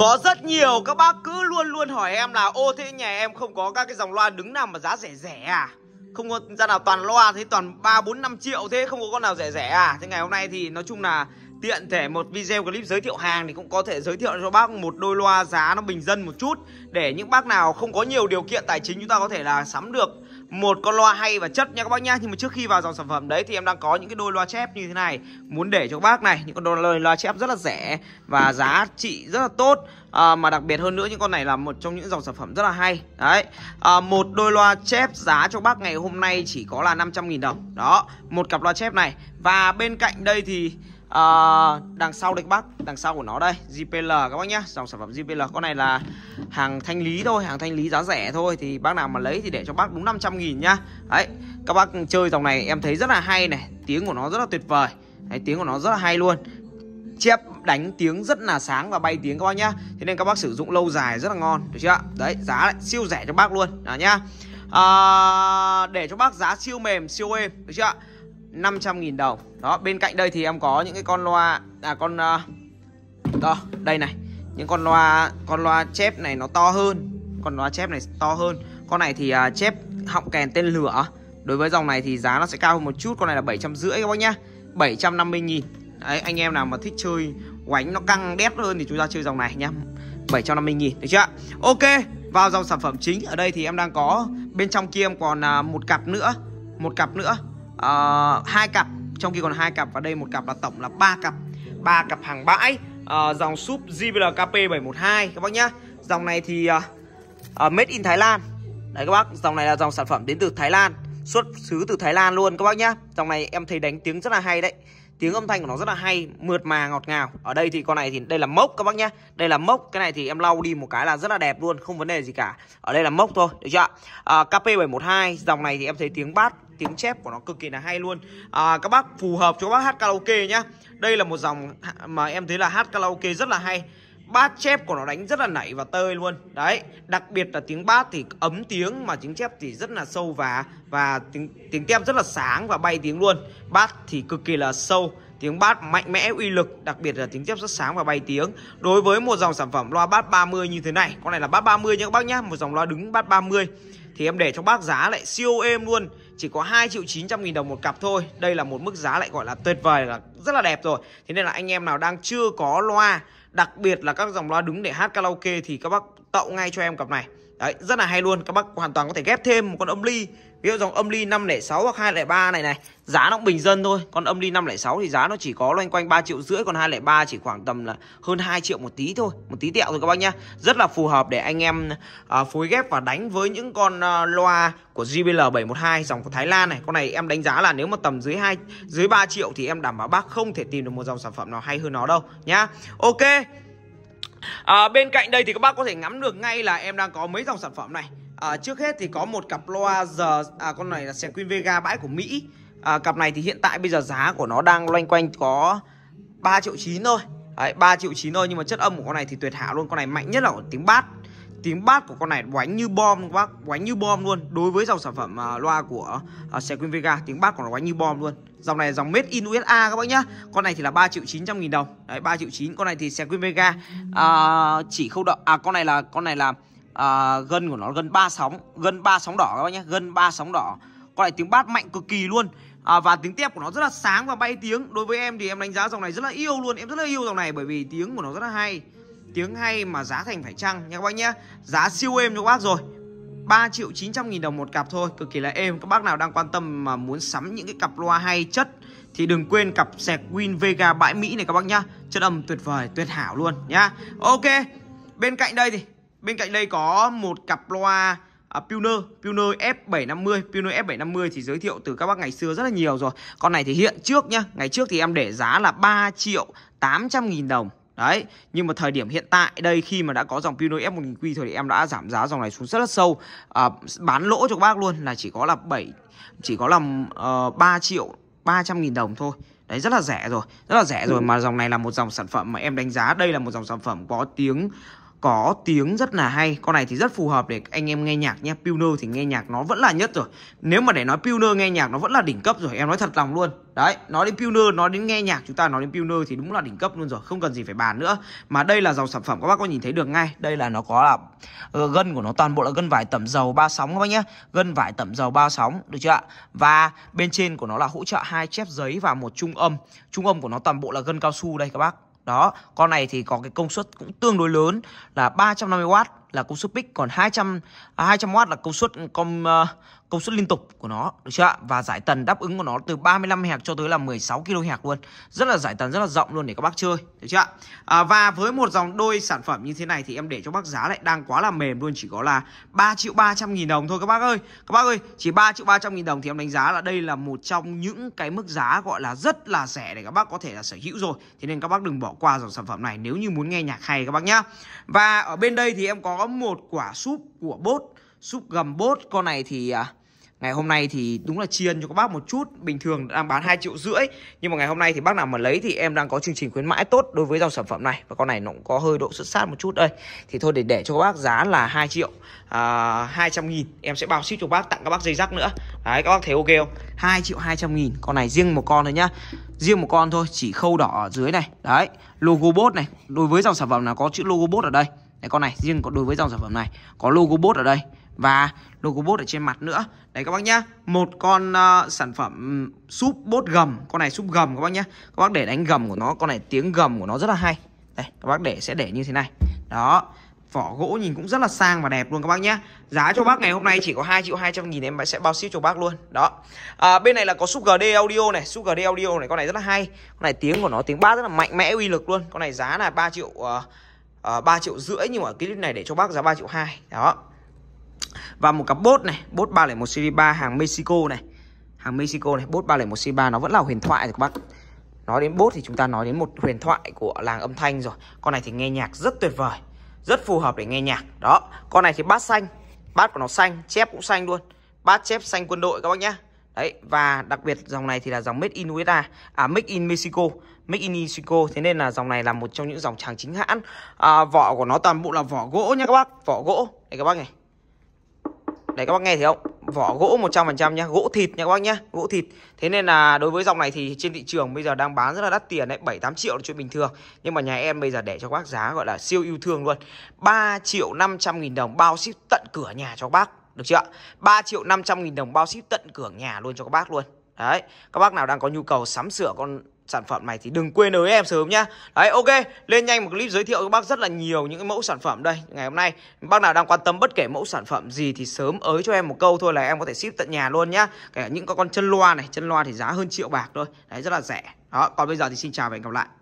Có rất nhiều các bác cứ luôn luôn hỏi em là Ô thế nhà em không có các cái dòng loa đứng nào mà giá rẻ rẻ à Không có ra nào toàn loa thế toàn 3, 4, 5 triệu thế Không có con nào rẻ rẻ à Thế ngày hôm nay thì nói chung là tiện thể một video clip giới thiệu hàng thì cũng có thể giới thiệu cho bác một đôi loa giá nó bình dân một chút để những bác nào không có nhiều điều kiện tài chính chúng ta có thể là sắm được một con loa hay và chất nha các bác nhá nhưng mà trước khi vào dòng sản phẩm đấy thì em đang có những cái đôi loa chép như thế này muốn để cho các bác này những con đôi loa chép rất là rẻ và giá trị rất là tốt à, mà đặc biệt hơn nữa những con này là một trong những dòng sản phẩm rất là hay đấy à, một đôi loa chép giá cho bác ngày hôm nay chỉ có là 500.000 đồng đó một cặp loa chép này và bên cạnh đây thì à, đằng sau đây các bác đằng sau của nó đây JPL các bác nhá dòng sản phẩm JPL con này là hàng thanh lý thôi hàng thanh lý giá rẻ thôi thì bác nào mà lấy thì để cho bác đúng 500 nghìn nhá đấy các bác chơi dòng này em thấy rất là hay này tiếng của nó rất là tuyệt vời đấy, tiếng của nó rất là hay luôn chép đánh tiếng rất là sáng và bay tiếng các bác nhá thế nên các bác sử dụng lâu dài rất là ngon được chưa đấy giá lại siêu rẻ cho bác luôn đó nhá à, để cho bác giá siêu mềm siêu êm được chưa 500 nghìn đồng đó bên cạnh đây thì em có những cái con loa à con uh, đó đây này những con loa con loa chép này nó to hơn con loa chép này to hơn con này thì uh, chép họng kèn tên lửa đối với dòng này thì giá nó sẽ cao hơn một chút con này là bảy trăm rưỡi các bác nhá 750 nghìn Đấy, anh em nào mà thích chơi quánh nó căng đét hơn thì chúng ta chơi dòng này nhá 750 nghìn được chưa Ok vào dòng sản phẩm chính ở đây thì em đang có bên trong kia em còn à, một cặp nữa một cặp nữa à, hai cặp trong kia còn hai cặp và đây một cặp là tổng là ba cặp ba cặp hàng bãi à, dòng súp JBL KP712 các bác nhá. Dòng này thì à, à, made in Thái Lan. Đấy các bác, dòng này là dòng sản phẩm đến từ Thái Lan, xuất xứ từ Thái Lan luôn các bác nhá. Dòng này em thấy đánh tiếng rất là hay đấy. Tiếng âm thanh của nó rất là hay, mượt mà ngọt ngào. Ở đây thì con này thì đây là mốc các bác nhá. Đây là mốc, cái này thì em lau đi một cái là rất là đẹp luôn, không vấn đề gì cả. Ở đây là mốc thôi, được chưa ạ? À, KP712 dòng này thì em thấy tiếng bass tiếng chép của nó cực kỳ là hay luôn à, các bác phù hợp cho các bác hát karaoke nhá đây là một dòng mà em thấy là hát karaoke rất là hay bát chép của nó đánh rất là nảy và tơi luôn đấy đặc biệt là tiếng bát thì ấm tiếng mà tiếng chép thì rất là sâu và và tiếng tiếng tép rất là sáng và bay tiếng luôn bát thì cực kỳ là sâu Tiếng bát mạnh mẽ uy lực, đặc biệt là tiếng chép rất sáng và bay tiếng. Đối với một dòng sản phẩm loa bát 30 như thế này, con này là bát 30 nhé các bác nhá, một dòng loa đứng bát 30 thì em để cho bác giá lại siêu êm luôn chỉ có 2 triệu 900 nghìn đồng một cặp thôi Đây là một mức giá lại gọi là tuyệt vời là rất là đẹp rồi Thế nên là anh em nào đang chưa có loa Đặc biệt là các dòng loa đứng để hát karaoke Thì các bác cộng ngay cho em cặp này đấy rất là hay luôn các bác hoàn toàn có thể ghép thêm một con âm ly ví dụ dòng âm ly 506 hoặc 203 này này giá nó cũng bình dân thôi còn âm ly 506 thì giá nó chỉ có loanh quanh 3 triệu rưỡi còn 203 chỉ khoảng tầm là hơn 2 triệu một tí thôi một tí tẹo thôi các bác nhá rất là phù hợp để anh em à, phối ghép và đánh với những con à, loa của JBL 712 dòng của Thái Lan này con này em đánh giá là nếu mà tầm dưới hai dưới 3 triệu thì em đảm bảo bác không thể tìm được một dòng sản phẩm nào hay hơn nó đâu nhá ok à, bên cạnh đây thì các bác có thể ngắm được ngay là em đang có mấy dòng sản phẩm này à, trước hết thì có một cặp loa giờ à, con này là sàn Queen Vega bãi của Mỹ à, cặp này thì hiện tại bây giờ giá của nó đang loanh quanh có 3 triệu chín thôi Đấy, 3 triệu chín thôi nhưng mà chất âm của con này thì tuyệt hảo luôn con này mạnh nhất là tiếng bass tiếng bát của con này đánh như bom các bác đánh như bom luôn đối với dòng sản phẩm uh, loa của à, uh, xe Vega tiếng bát của nó đánh như bom luôn dòng này dòng made in USA các bác nhá con này thì là 3 triệu 900 nghìn đồng đấy 3 triệu 9 con này thì xe Vega uh, chỉ không động à con này là con này là uh, gân của nó gần 3 sóng gần 3 sóng đỏ các bác nhá gần 3 sóng đỏ con này tiếng bát mạnh cực kỳ luôn à, và tiếng tép của nó rất là sáng và bay tiếng đối với em thì em đánh giá dòng này rất là yêu luôn em rất là yêu dòng này bởi vì tiếng của nó rất là hay tiếng hay mà giá thành phải chăng nha các bác nhé giá siêu êm cho các bác rồi 3 triệu 900 nghìn đồng một cặp thôi Cực kỳ là êm Các bác nào đang quan tâm mà muốn sắm những cái cặp loa hay chất Thì đừng quên cặp sạc Win Vega bãi Mỹ này các bác nhá Chất âm tuyệt vời, tuyệt hảo luôn nhá Ok Bên cạnh đây thì Bên cạnh đây có một cặp loa à, Pioneer, Pioneer F750 Pioneer F750 thì giới thiệu từ các bác ngày xưa rất là nhiều rồi Con này thì hiện trước nhá Ngày trước thì em để giá là 3 triệu 800 nghìn đồng Đấy, nhưng mà thời điểm hiện tại đây khi mà đã có dòng Pino F1000Q thì em đã giảm giá dòng này xuống rất là sâu. À, bán lỗ cho các bác luôn là chỉ có là 7 chỉ có là uh, ờ, 3 triệu 300 nghìn đồng thôi Đấy rất là rẻ rồi Rất là rẻ rồi ừ. mà dòng này là một dòng sản phẩm mà em đánh giá Đây là một dòng sản phẩm có tiếng có tiếng rất là hay con này thì rất phù hợp để anh em nghe nhạc nhé Pioneer thì nghe nhạc nó vẫn là nhất rồi nếu mà để nói Pioneer nghe nhạc nó vẫn là đỉnh cấp rồi em nói thật lòng luôn đấy nói đến Pioneer nói đến nghe nhạc chúng ta nói đến Pioneer thì đúng là đỉnh cấp luôn rồi không cần gì phải bàn nữa mà đây là dòng sản phẩm các bác có nhìn thấy được ngay đây là nó có là ờ, gân của nó toàn bộ là gân vải tẩm dầu ba sóng các bác nhé gân vải tẩm dầu ba sóng được chưa ạ và bên trên của nó là hỗ trợ hai chép giấy và một trung âm trung âm của nó toàn bộ là gân cao su đây các bác đó con này thì có cái công suất cũng tương đối lớn là 350W là công suất peak còn 200 200W à, là công suất công ờ, công suất liên tục của nó được chưa Và giải tần đáp ứng của nó từ 35 Hz cho tới là 16 kHz luôn. Rất là giải tần rất là rộng luôn để các bác chơi, được chưa À, và với một dòng đôi sản phẩm như thế này thì em để cho bác giá lại đang quá là mềm luôn, chỉ có là 3 triệu 300 nghìn đồng thôi các bác ơi. Các bác ơi, chỉ 3 triệu 300 nghìn đồng thì em đánh giá là đây là một trong những cái mức giá gọi là rất là rẻ để các bác có thể là sở hữu rồi. Thế nên các bác đừng bỏ qua dòng sản phẩm này nếu như muốn nghe nhạc hay các bác nhá. Và ở bên đây thì em có có một quả súp của bốt súp gầm bốt con này thì à, ngày hôm nay thì đúng là chiên cho các bác một chút bình thường đang bán 2 triệu rưỡi nhưng mà ngày hôm nay thì bác nào mà lấy thì em đang có chương trình khuyến mãi tốt đối với dòng sản phẩm này và con này nó cũng có hơi độ xuất sát một chút đây thì thôi để để cho các bác giá là 2 triệu à, 200 nghìn em sẽ bao ship cho bác tặng các bác dây rắc nữa đấy các bác thấy ok không 2 triệu 200 nghìn con này riêng một con thôi nhá riêng một con thôi chỉ khâu đỏ ở dưới này đấy logo bốt này đối với dòng sản phẩm nào có chữ logo bốt ở đây Đấy con này riêng đối với dòng sản phẩm này có logo bot ở đây và logo bot ở trên mặt nữa. Đấy các bác nhá, một con uh, sản phẩm ừ, súp bot gầm, con này súp gầm các bác nhá. Các bác để đánh gầm của nó, con này tiếng gầm của nó rất là hay. Đây, các bác để sẽ để như thế này. Đó. Vỏ gỗ nhìn cũng rất là sang và đẹp luôn các bác nhé Giá cho bác ngày hôm nay chỉ có 2 triệu 200 nghìn Em sẽ bao ship cho bác luôn Đó à, Bên này là có sub GD Audio này Sub GD Audio này con này rất là hay Con này tiếng của nó tiếng bass rất là mạnh mẽ uy lực luôn Con này giá là 3 triệu uh, uh, ờ, 3 triệu rưỡi nhưng mà clip này để cho bác giá 3 triệu 2 đó và một cặp bốt này bốt 301 series 3 hàng Mexico này hàng Mexico này bốt 301 series 3 nó vẫn là huyền thoại rồi các bác nói đến bốt thì chúng ta nói đến một huyền thoại của làng âm thanh rồi con này thì nghe nhạc rất tuyệt vời rất phù hợp để nghe nhạc đó con này thì bát xanh bát của nó xanh chép cũng xanh luôn bát chép xanh quân đội các bác nhé Đấy, và đặc biệt dòng này thì là dòng made in USA, à made in Mexico, made in Mexico. Thế nên là dòng này là một trong những dòng tràng chính hãng. À, vỏ của nó toàn bộ là vỏ gỗ nha các bác, vỏ gỗ. Đây các bác này. đây các bác nghe thấy không? Vỏ gỗ 100% nhá, gỗ thịt nha các bác nhá, gỗ thịt. Thế nên là đối với dòng này thì trên thị trường bây giờ đang bán rất là đắt tiền đấy, 7 8 triệu là chuyện bình thường. Nhưng mà nhà em bây giờ để cho các bác giá gọi là siêu yêu thương luôn. 3 triệu 500 nghìn đồng bao ship tận cửa nhà cho các bác. Được chưa? 3 triệu 500 nghìn đồng bao ship tận cửa nhà luôn cho các bác luôn. Đấy, các bác nào đang có nhu cầu sắm sửa con sản phẩm này thì đừng quên nới em sớm nhá. Đấy ok, lên nhanh một clip giới thiệu các bác rất là nhiều những cái mẫu sản phẩm đây ngày hôm nay. Bác nào đang quan tâm bất kể mẫu sản phẩm gì thì sớm ới cho em một câu thôi là em có thể ship tận nhà luôn nhá. Kể những con chân loa này, chân loa thì giá hơn triệu bạc thôi. Đấy rất là rẻ. Đó, còn bây giờ thì xin chào và hẹn gặp lại.